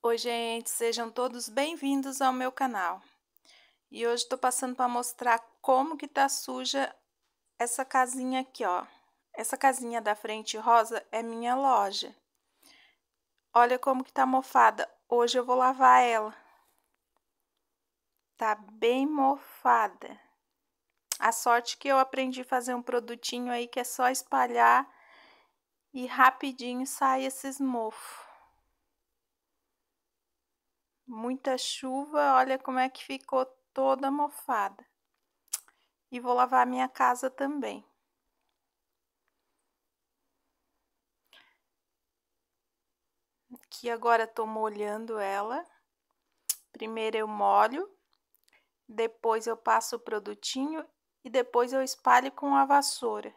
Oi, gente, sejam todos bem-vindos ao meu canal. E hoje estou passando para mostrar como que tá suja essa casinha aqui, ó. Essa casinha da frente rosa é minha loja. Olha como que tá mofada. Hoje eu vou lavar ela. Tá bem mofada. A sorte que eu aprendi a fazer um produtinho aí que é só espalhar e rapidinho sai esses mofos. Muita chuva, olha como é que ficou toda mofada. E vou lavar a minha casa também. Aqui agora tô molhando ela. Primeiro eu molho, depois eu passo o produtinho e depois eu espalho com a vassoura.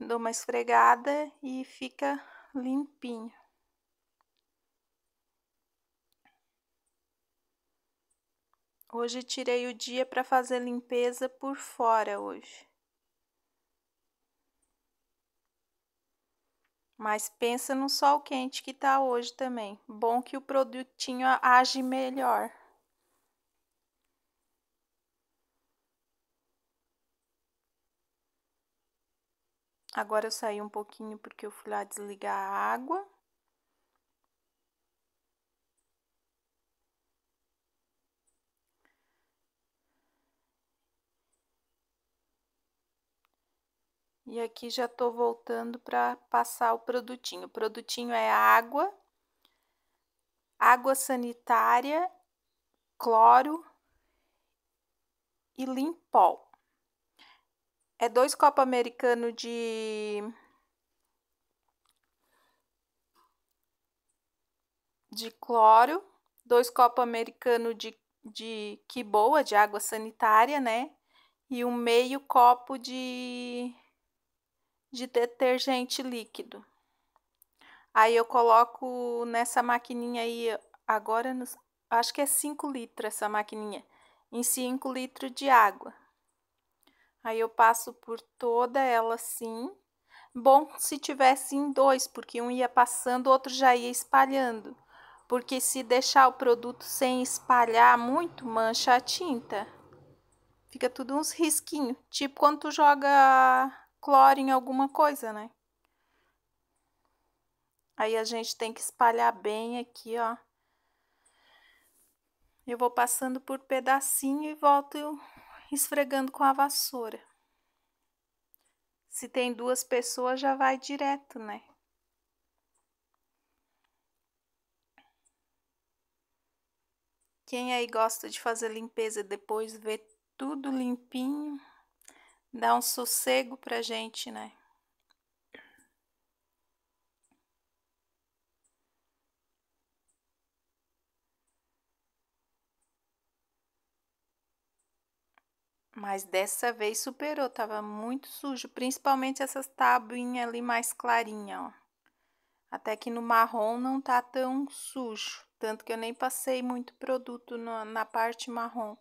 Dou uma esfregada e fica limpinho. Hoje tirei o dia para fazer limpeza por fora hoje. Mas pensa no sol quente que tá hoje também. Bom que o produtinho age melhor. Agora eu saí um pouquinho porque eu fui lá desligar a água. E aqui já estou voltando para passar o produtinho. O produtinho é água, água sanitária, cloro e limpol. É dois copos americanos de de cloro, dois copos americanos de, de que boa, de água sanitária, né? E um meio copo de de detergente líquido. Aí eu coloco nessa maquininha aí, agora acho que é 5 litros essa maquininha, em 5 litros de água. Aí eu passo por toda ela assim. Bom se tivesse em dois, porque um ia passando, o outro já ia espalhando. Porque se deixar o produto sem espalhar muito, mancha a tinta. Fica tudo uns risquinhos, tipo quando tu joga cloro em alguma coisa, né? Aí a gente tem que espalhar bem aqui, ó. Eu vou passando por pedacinho e volto esfregando com a vassoura. Se tem duas pessoas, já vai direto, né? Quem aí gosta de fazer limpeza depois, ver tudo limpinho dá um sossego pra gente, né? Mas dessa vez superou, tava muito sujo, principalmente essas tabuinhas ali mais clarinha, ó. Até que no marrom não tá tão sujo, tanto que eu nem passei muito produto na parte marrom.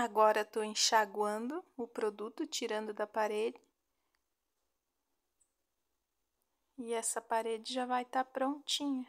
Agora estou enxaguando o produto, tirando da parede. E essa parede já vai estar tá prontinha.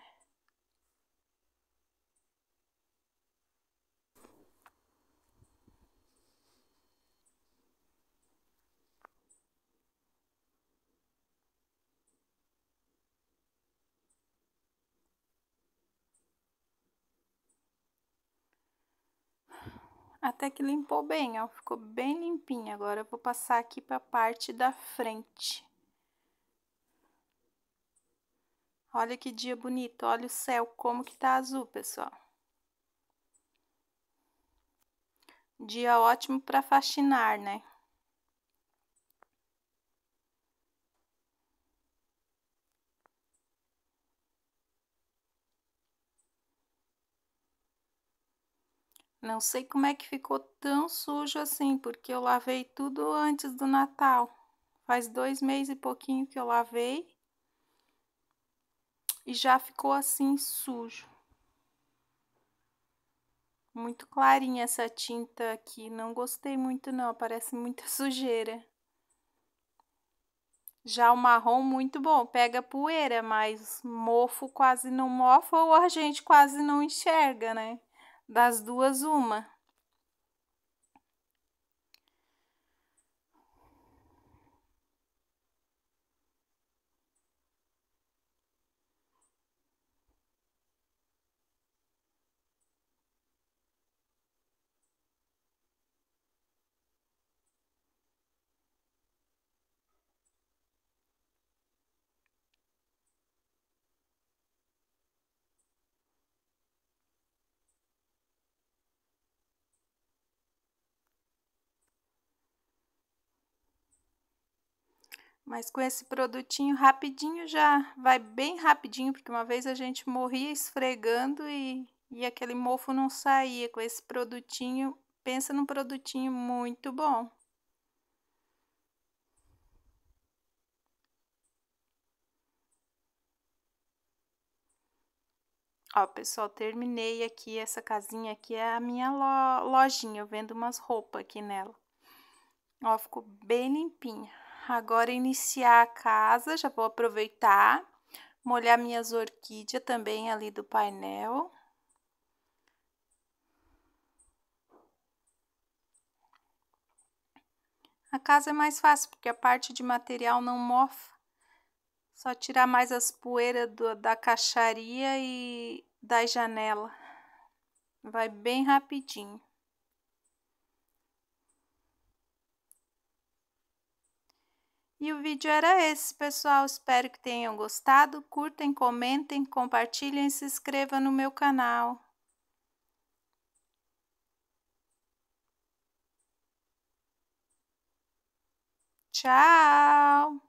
até que limpou bem, ó, ficou bem limpinha. Agora, eu vou passar aqui para a parte da frente. Olha que dia bonito, olha o céu, como que tá azul, pessoal. Dia ótimo para faxinar, né? Não sei como é que ficou tão sujo assim, porque eu lavei tudo antes do Natal. Faz dois meses e pouquinho que eu lavei. E já ficou assim sujo. Muito clarinha essa tinta aqui. Não gostei muito não, parece muita sujeira. Já o marrom muito bom, pega poeira, mas mofo quase não mofa ou a gente quase não enxerga, né? Das duas, uma. Mas com esse produtinho rapidinho já vai bem rapidinho, porque uma vez a gente morria esfregando e, e aquele mofo não saía. Com esse produtinho, pensa num produtinho muito bom. Ó, pessoal, terminei aqui essa casinha aqui, é a minha lo lojinha, eu vendo umas roupas aqui nela. Ó, ficou bem limpinha. Agora iniciar a casa, já vou aproveitar, molhar minhas orquídeas também ali do painel. A casa é mais fácil, porque a parte de material não mofa. Só tirar mais as poeiras do, da caixaria e da janela. Vai bem rapidinho. E o vídeo era esse, pessoal. Espero que tenham gostado. Curtem, comentem, compartilhem e se inscrevam no meu canal. Tchau!